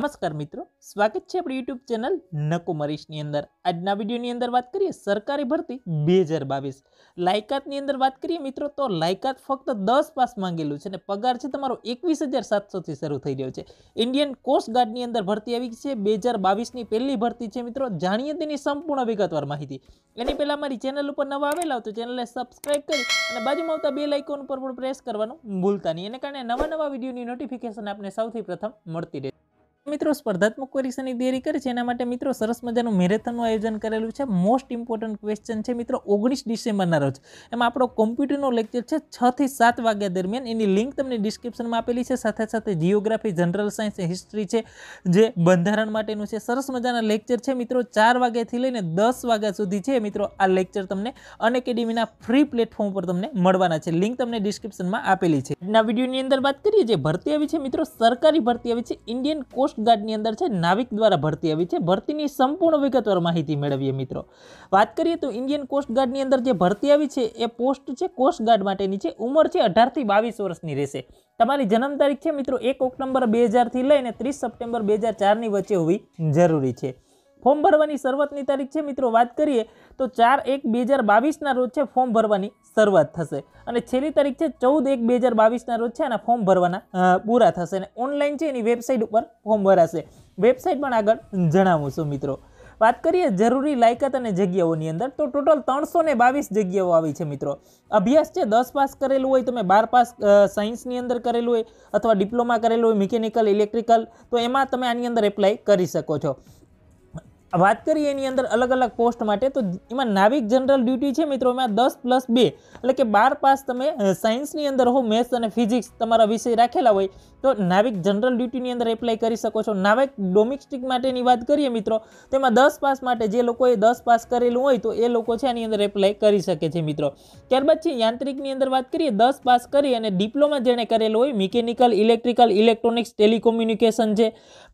નમસ્કાર મિત્રો સ્વાગત છે આપણી યુટ્યુબ ચેનલ નકો મરીશની અંદર આજના વિડીયોની અંદર વાત કરીએ સરકારી ભરતી બે હજાર બાવીસ લાયકાતની અંદર વાત કરીએ મિત્રો તો લાયકાત ફક્ત દસ પાસ માંગેલું છે અને પગાર છે તમારો એકવીસ હજાર સાતસોથી શરૂ થઈ રહ્યો છે ઇન્ડિયન કોસ્ટગાર્ડની અંદર ભરતી આવી છે બે હજાર બાવીસની પહેલી ભરતી છે મિત્રો જાણીએ તેની સંપૂર્ણ વિગતવાર માહિતી એની પહેલાં અમારી ચેનલ ઉપર નવા આવેલા તો ચેનલને સબસ્ક્રાઈબ કરી અને બાજુમાં આવતા બે લાઇકોન ઉપર પણ પ્રેસ કરવાનું ભૂલતા નહીં એને કારણે નવા નવા વિડીયોની નોટિફિકેશન આપને સૌથી પ્રથમ મળતી રહે મિત્રો સ્પર્ધાત્મક પરીક્ષાની તૈયારી કરે છે એના માટે મિત્રો સરસ મજાનું મેરેથોનનું આયોજન કરેલું છે મોસ્ટ ઇમ્પોર્ટન્ટ ક્વેશ્ચન છે મિત્રો ઓગણીસ ડિસેમ્બરના રોજ એમાં આપણો કોમ્પ્યુટરનો લેક્ચર છે છથી સાત વાગ્યા દરમિયાન એની લિંક તમને ડિસ્ક્રિપ્શનમાં આપેલી છે સાથે સાથે જીઓગ્રાફી જનરલ સાયન્સ હિસ્ટ્રી છે જે બંધારણ માટેનું છે સરસ મજાના લેક્ચર છે મિત્રો ચાર વાગ્યાથી લઈને દસ વાગ્યા સુધી છે મિત્રો આ લેક્ચર તમને અનએકેડેમીના ફ્રી પ્લેટફોર્મ પર તમને મળવાના છે લિંક તમને ડિસ્ક્રિપ્શનમાં આપેલી છે આજના વિડીયોની અંદર વાત કરીએ જે ભરતી આવી છે મિત્રો સરકારી ભરતી આવી છે ઇન્ડિયન કોસ્ટ કોસ્ટગાર્ડની અંદર છે નાવિક દ્વારા ભરતી આવી છે ભરતીની સંપૂર્ણ વિગતવાર માહિતી મેળવીએ મિત્રો વાત કરીએ તો ઇન્ડિયન કોસ્ટગાર્ડની અંદર જે ભરતી આવી છે એ પોસ્ટ છે કોસ્ટગાર્ડ માટેની છે ઉંમર છે અઢારથી બાવીસ વર્ષની રહેશે તમારી જન્મ તારીખ છે મિત્રો એક ઓક્ટોબર બે હજારથી લઈને ત્રીસ સપ્ટેમ્બર બે હજાર ચારની વચ્ચે હોવી જરૂરી છે ફોર્મ ભરવાની શરૂઆતની તારીખ છે મિત્રો વાત કરીએ તો ચાર એક બે હજાર બાવીસના રોજ છે ફોર્મ ભરવાની શરૂઆત થશે અને છેલ્લી તારીખ છે ચૌદ એક બે હજાર બાવીસના રોજ છે અને ફોર્મ ભરવાના પૂરા થશે અને ઓનલાઈન છે એની વેબસાઇટ ઉપર ફોર્મ ભરાશે વેબસાઇટ પણ આગળ જણાવું છું મિત્રો વાત કરીએ જરૂરી લાયકાત અને જગ્યાઓની અંદર તો ટોટલ ત્રણસો ને બાવીસ જગ્યાઓ આવી છે મિત્રો અભ્યાસ છે દસ પાસ કરેલું હોય તમે બાર પાસ સાયન્સની અંદર કરેલું હોય અથવા ડિપ્લોમા કરેલું હોય મિકેનિકલ ઇલેક્ટ્રિકલ તો એમાં તમે આની અંદર એપ્લાય કરી શકો છો વાત કરીએ એની અંદર અલગ અલગ પોસ્ટ માટે તો એમાં નાવિક જનરલ ડ્યુટી છે મિત્રો એમાં દસ પ્લસ બે એટલે કે બાર પાસ તમે સાયન્સની અંદર હો મેથ્સ અને ફિઝિક્સ તમારા વિષય રાખેલા હોય તો નાવિક જનરલ ડ્યુટીની અંદર એપ્લાય કરી શકો છો નાવિક ડોમેસ્ટિક માટેની વાત કરીએ મિત્રો તેમાં દસ પાસ માટે જે લોકોએ દસ પાસ કરેલું હોય તો એ લોકો છે આની અંદર એપ્લાય કરી શકે છે મિત્રો ત્યારબાદ છે યાંત્રિકની અંદર વાત કરીએ દસ પાસ કરી અને ડિપ્લોમા જેણે કરેલું હોય મિકેનિકલ ઇલેક્ટ્રિકલ ઇલેક્ટ્રોનિક્સ ટેલિકોમ્યુનિકેશન છે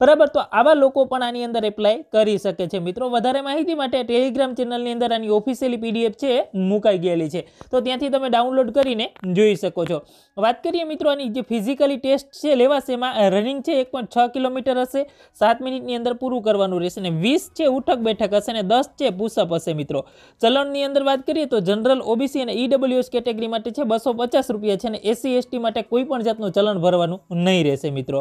બરાબર તો આવા લોકો પણ આની અંદર એપ્લાય કરી શકે છે મિત્રો વધારે માહિતી માટે ટેલિગ્રામ ચેનલની અંદર આની ઓફિશિયલી પીડીએફ છે મુકાઈ ગયેલી છે તો ત્યાંથી તમે ડાઉનલોડ કરીને જોઈ શકો છો વાત કરીએ મિત્રો આની જે ફિઝિકલી ટેસ્ટ છે લેવાશે એમાં રનિંગ છે એક કિલોમીટર હશે સાત મિનિટની અંદર પૂરું કરવાનું રહેશે અને વીસ છે ઉઠક બેઠક હશે અને દસ છે પુષઅપ હશે મિત્રો ચલણની અંદર વાત કરીએ તો જનરલ ઓબીસી અને ઈડબ્લ્યુએસ e કેટેગરી માટે છે બસો રૂપિયા છે અને એસસી એસટી માટે કોઈ પણ જાતનું ચલણ ભરવાનું નહીં રહેશે મિત્રો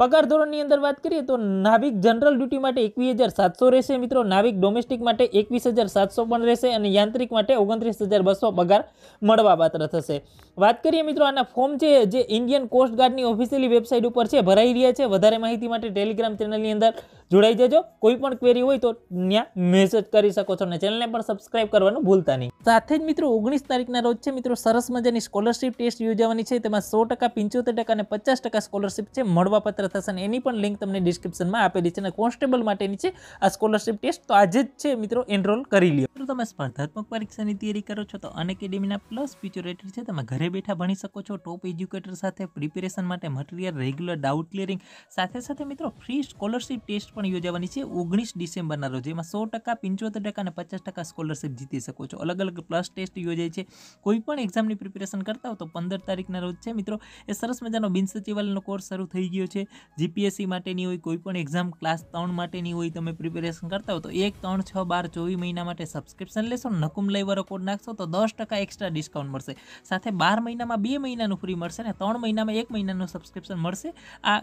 પગાર ધોરણની અંદર વાત કરીએ તો નાવિક જનરલ ડ્યુટી માટે એકવીસ હજાર સાતસો રહેશે મિત્રો નાવિક ડોમેસ્ટિક માટે એકવીસ હજાર સાતસો પણ રહેશે અને યાંત્રિક માટે ઓગણત્રીસ હજાર બસો પગાર મળવા પાત્ર થશે વાત કરીએ મિત્રો આના ફોર્મ છે જે ઇન્ડિયન કોસ્ટગાર્ડની ઓફિશિયલી વેબસાઇટ ઉપર છે ભરાઈ રહ્યા છે વધારે માહિતી માટે ટેલિગ્રામ ચેનલની અંદર જોડાઈ જજો કોઈ પણ ક્વેરી હોય તો ત્યાં મેસેજ કરી શકો છો અને ચેનલને પણ સબસ્ક્રાઇબ કરવાનું ભૂલતા નહીં સાથે જ મિત્રો ઓગણીસ તારીખના રોજ છે મિત્રો સરસ મજાની સ્કોલરશિપ ટેસ્ટ યોજાવાની છે તેમાં સો ટકા પંચોતેર ટકા અને પચાસ ટકા સ્કોલરશિપ છે મળવાપત્ર થશે અને એની પણ લિંક તમને ડિસ્ક્રિપ્શનમાં આપેલી છે અને કોન્સ્ટેબલ માટેની છે આ સ્કોલરશિપ ટેસ્ટ તો આજે જ છે મિત્રો એનરોલ કરી લ્યો મિત્રો તમે સ્પર્ધાત્મક પરીક્ષાની તૈયારી કરો છો તો અનએકેડેમીના પ્લસ ફીચર છે તમે ઘરે બેઠા ભણી શકો છો ટોપ એજ્યુકેટર સાથે પ્રિપેરેશન માટે મટીરિયલ રેગ્યુલર ડાઉટ ક્લિયરિંગ સાથે સાથે મિત્રો ફ્રી સ્કોલરશિપ ટેસ્ટ પણ યોજાવાની છે ઓગણીસ ડિસેમ્બરના રોજ એમાં સો ટકા પંચોતેર ટકા અને પચાસ ટકા સ્કોલરશિપ જીતી શકો છો અલગ અલગ પ્લસ ટેસ્ટ યોજાય છે કોઈ પણ એક્ઝામની પ્રિપેરેશન કરતા હો તો પંદર તારીખના રોજ છે મિત્રો એ સરસ મજાનો બિન સચિવાલયનો કોર્સ શરૂ થઈ ગયો છે જીપીએસસી માટેની હોય કોઈ પણ એક્ઝામ ક્લાસ ત્રણ માટેની હોય તમે પ્રિપેરેશન કરતા હો તો એક ત્રણ છ બાર ચોવીસ મહિના માટે સબસ્ક્રિપ્શન લેશો નકુમ લેવરો કોડ નાખશો તો દસ ટકા એક્સ્ટ્રા ડિસ્કાઉન્ટ મળશે સાથે બાર મહિનામાં બે મહિનાનું ફ્રી મળશે અને ત્રણ મહિનામાં એક મહિનાનું સબસ્ક્રિપ્શન મળશે આ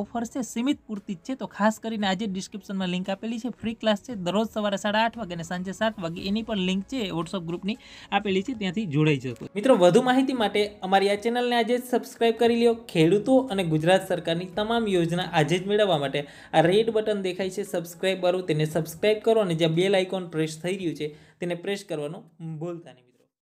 ઓફર છે સીમિત પૂરતી જ છે તો ખાસ કરીને આજે ડિસ્ક્રિપ્શનમાં લિંક આપેલી છે ફ્રી ક્લાસ છે દરરોજ સવારે સાડા આઠ વાગે અને સાંજે સાત વાગે એની પણ લિંક છે વોટ્સઅપ ગ્રુપની આપેલી છે ત્યાંથી જોડાઈ શકો મિત્રો વધુ માહિતી માટે અમારી આ ચેનલને આજે જ સબસ્ક્રાઇબ કરી લ્યો ખેડૂતો અને ગુજરાત સરકારની તમામ યોજના આજે જ મેળવવા માટે આ રેડ બટન દેખાય છે સબસ્ક્રાઇબ વાળું તેને સબસ્ક્રાઈબ કરો અને જ્યાં બેલ આઇકોન પ્રેસ થઈ રહ્યું છે તેને પ્રેસ કરવાનું ભૂલતા નહીં